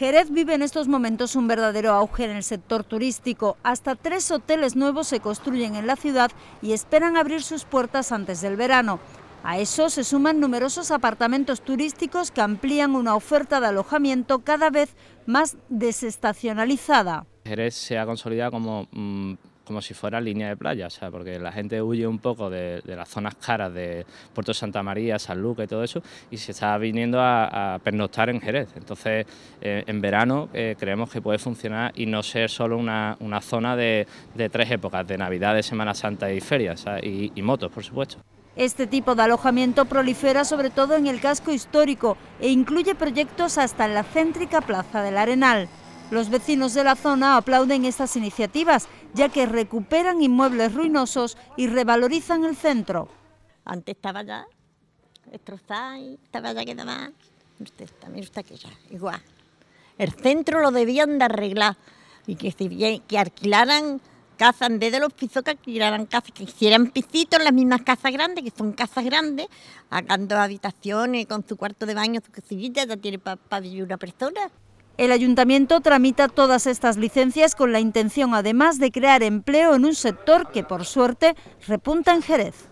Jerez vive en estos momentos un verdadero auge en el sector turístico. Hasta tres hoteles nuevos se construyen en la ciudad y esperan abrir sus puertas antes del verano. A eso se suman numerosos apartamentos turísticos que amplían una oferta de alojamiento cada vez más desestacionalizada. Jerez se ha consolidado como mm, como si fuera línea de playa, porque la gente huye un poco de, las zonas caras de Puerto Santa María, San Luca y todo eso, y se está viniendo a, pernoctar en Jerez. Entonces, eh, en verano eh, creemos que puede funcionar y no ser solo una, zona de, tres épocas, de Navidad, de Semana Santa y ferias, y, y motos, por supuesto. Este tipo de alojamiento prolifera sobre todo en el casco histórico e incluye proyectos hasta en la céntrica Plaza del Arenal. Los vecinos de la zona aplauden estas iniciativas, ya que recuperan inmuebles ruinosos y revalorizan el centro. Antes estaba ya destrozada y estaba ya que más. Usted también está que ya, igual. El centro lo debían de arreglar y que, que alquilaran casas, en de los pisos que alquilaran casas, que hicieran pisitos en las mismas casas grandes, que son casas grandes, hagan dos habitaciones con su cuarto de baño, su casillita, ya tiene para vivir una persona. El ayuntamiento tramita todas estas licencias con la intención además de crear empleo en un sector que por suerte repunta en Jerez.